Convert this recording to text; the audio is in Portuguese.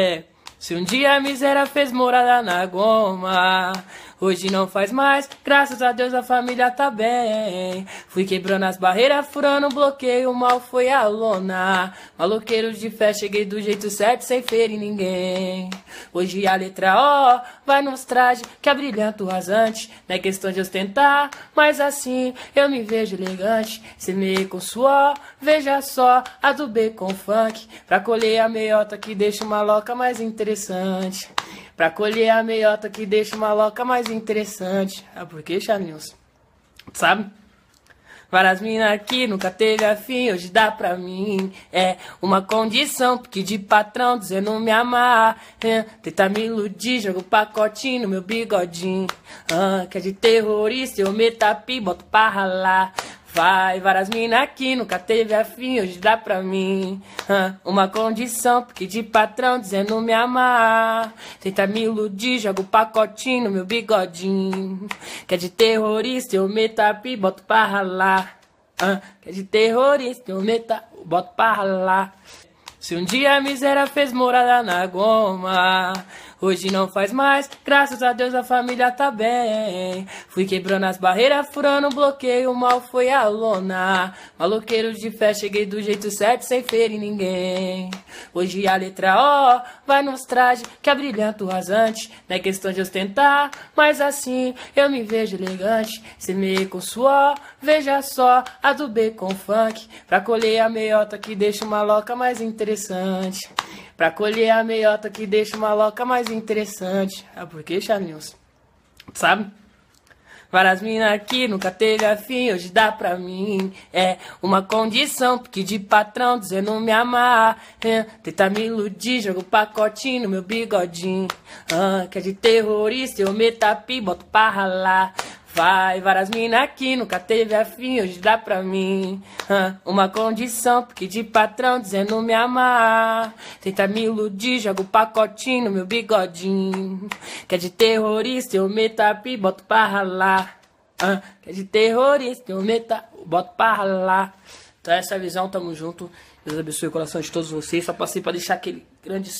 É, se um dia a miséria fez morada na goma, Hoje não faz mais, graças a Deus a família tá bem. Fui quebrando as barreiras, furando o bloqueio, mal foi a lona. Maloqueiro de fé, cheguei do jeito certo, sem ferir ninguém. Hoje a letra O vai nos traje que é brilhante o rasante. Não é questão de ostentar, mas assim eu me vejo elegante. Semeei com suor, veja só, a do B com funk. Pra colher a meiota que deixa uma loca mais interessante. Pra colher a meiota que deixa uma loca mais interessante. Ah, por que, Chanilson? Sabe? Várias minas aqui, nunca teve afim, hoje dá pra mim. É uma condição, porque de patrão dizer não me amar. É, tentar me iludir, jogo pacotinho no meu bigodinho. Ah, que é de terrorista, eu meto a pi, boto pra ralar. Vai, várias mina aqui, nunca teve afim, hoje dá pra mim. Ah, uma condição, porque de patrão dizendo me amar. Tenta me iludir, joga o pacotinho no meu bigodinho. Que é de terrorista, eu meto a pi, boto pra ralar. Ah, que é de terrorista, eu meto, a... boto pra ralar. Se um dia a miséria fez morada na goma, hoje não faz mais. Graças a Deus a família tá bem. Fui quebrando as barreiras, furando o bloqueio, mal foi a lona. Maloqueiro de fé, cheguei do jeito certo, sem ferir ninguém. Hoje a letra O vai nos traje que é brilhante o rasante. Não é questão de ostentar, mas assim eu me vejo elegante. Semeei com suor, veja só, a do B com funk. Pra colher a meiota que deixa uma loca mais interessante. Pra colher a meiota que deixa uma loca mais interessante. Ah, por que, Charlinhos? Sabe? Várias minas aqui, nunca teve afim, hoje dá pra mim. É uma condição, porque de patrão dizendo me amar. É, tentar me iludir, jogo pacotinho no meu bigodinho. Ah, que é de terrorista, eu meto a pi, boto pra ralar. Vai, várias mina aqui nunca teve afim, hoje dá pra mim ah, Uma condição, porque de patrão dizendo me amar Tenta me iludir, joga o pacotinho no meu bigodinho Que é de terrorista, eu meto a pi, boto pra ralar ah, Que é de terrorista, eu meto a... boto pra ralar Então essa é a visão, tamo junto Deus abençoe o coração de todos vocês Só passei pra deixar aquele grande